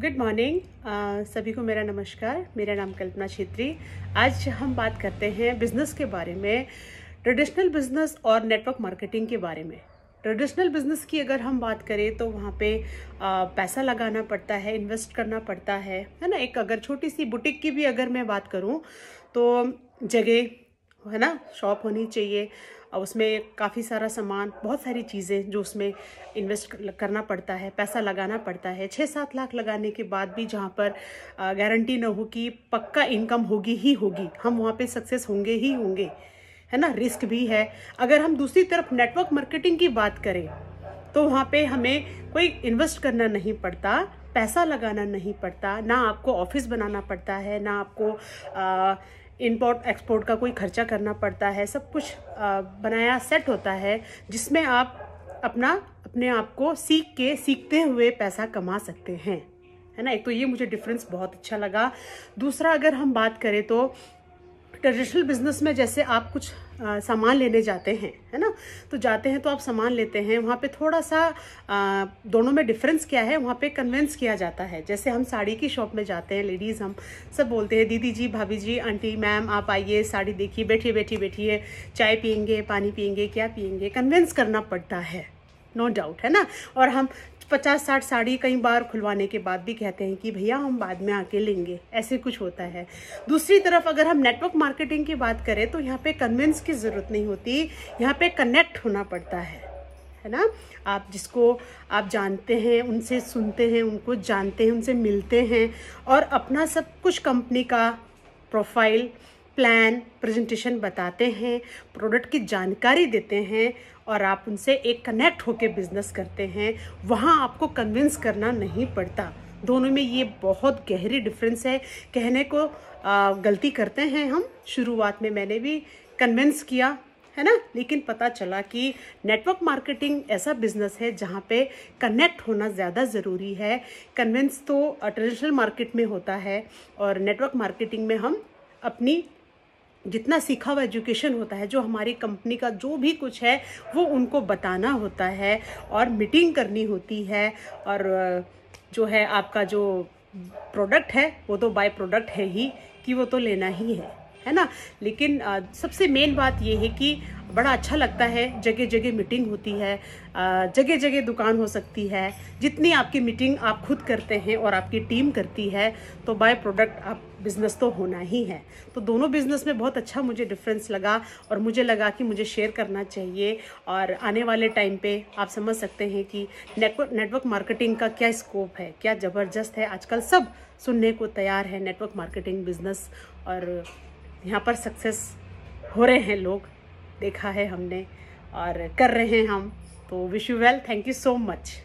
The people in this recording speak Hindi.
गुड मॉर्निंग uh, सभी को मेरा नमस्कार मेरा नाम कल्पना छेत्री आज हम बात करते हैं बिजनेस के बारे में ट्रेडिशनल बिजनेस और नेटवर्क मार्केटिंग के बारे में ट्रेडिशनल बिजनेस की अगर हम बात करें तो वहाँ पे आ, पैसा लगाना पड़ता है इन्वेस्ट करना पड़ता है है ना एक अगर छोटी सी बुटीक की भी अगर मैं बात करूँ तो जगह है ना शॉप होनी चाहिए और उसमें काफ़ी सारा सामान बहुत सारी चीज़ें जो उसमें इन्वेस्ट करना पड़ता है पैसा लगाना पड़ता है छः सात लाख लगाने के बाद भी जहाँ पर गारंटी ना हो कि पक्का इनकम होगी ही होगी हम वहाँ पे सक्सेस होंगे ही होंगे है ना रिस्क भी है अगर हम दूसरी तरफ नेटवर्क मार्केटिंग की बात करें तो वहाँ पर हमें कोई इन्वेस्ट करना नहीं पड़ता पैसा लगाना नहीं पड़ता ना आपको ऑफिस बनाना पड़ता है ना आपको आ, इंपोर्ट एक्सपोर्ट का कोई खर्चा करना पड़ता है सब कुछ बनाया सेट होता है जिसमें आप अपना अपने आप को सीख के सीखते हुए पैसा कमा सकते हैं है ना एक तो ये मुझे डिफरेंस बहुत अच्छा लगा दूसरा अगर हम बात करें तो ट्रेडिशनल बिजनेस में जैसे आप कुछ आ, सामान लेने जाते हैं है ना तो जाते हैं तो आप सामान लेते हैं वहाँ पे थोड़ा सा आ, दोनों में डिफरेंस क्या है वहाँ पे कन्वेंस किया जाता है जैसे हम साड़ी की शॉप में जाते हैं लेडीज़ हम सब बोलते हैं दीदी जी भाभी जी आंटी मैम आप आइए साड़ी देखिए बैठिए बैठिए बैठिए चाय पियेंगे पानी पियेंगे क्या पियेंगे कन्वेंस करना पड़ता है नो no डाउट है ना और हम पचास साठ साड़ी कई बार खुलवाने के बाद भी कहते हैं कि भैया हम बाद में आके लेंगे ऐसे कुछ होता है दूसरी तरफ अगर हम नेटवर्क मार्केटिंग की बात करें तो यहाँ पे कन्विंस की ज़रूरत नहीं होती यहाँ पे कनेक्ट होना पड़ता है है ना आप जिसको आप जानते हैं उनसे सुनते हैं उनको जानते हैं उनसे मिलते हैं और अपना सब कुछ कंपनी का प्रोफाइल प्लान प्रेजेंटेशन बताते हैं प्रोडक्ट की जानकारी देते हैं और आप उनसे एक कनेक्ट होकर बिजनेस करते हैं वहाँ आपको कन्विंस करना नहीं पड़ता दोनों में ये बहुत गहरी डिफरेंस है कहने को आ, गलती करते हैं हम शुरुआत में मैंने भी कन्विंस किया है ना लेकिन पता चला कि नेटवर्क मार्केटिंग ऐसा बिजनेस है जहाँ पे कनेक्ट होना ज़्यादा ज़रूरी है कन्विंस तो ट्रेडिशनल मार्केट में होता है और नेटवर्क मार्केटिंग में हम अपनी जितना सीखा हुआ एजुकेशन होता है जो हमारी कंपनी का जो भी कुछ है वो उनको बताना होता है और मीटिंग करनी होती है और जो है आपका जो प्रोडक्ट है वो तो बाय प्रोडक्ट है ही कि वो तो लेना ही है है ना लेकिन सबसे मेन बात ये है कि बड़ा अच्छा लगता है जगह जगह मीटिंग होती है जगह जगह दुकान हो सकती है जितनी आपकी मीटिंग आप खुद करते हैं और आपकी टीम करती है तो बाय प्रोडक्ट आप बिज़नेस तो होना ही है तो दोनों बिज़नेस में बहुत अच्छा मुझे डिफरेंस लगा और मुझे लगा कि मुझे शेयर करना चाहिए और आने वाले टाइम पे आप समझ सकते हैं कि नेटवर्क नेटवर्क मार्केटिंग का क्या स्कोप है क्या ज़बरदस्त है आजकल सब सुनने को तैयार है नेटवर्क मार्केटिंग बिज़नेस और यहाँ पर सक्सेस हो रहे हैं लोग देखा है हमने और कर रहे हैं हम तो wish you well thank you so much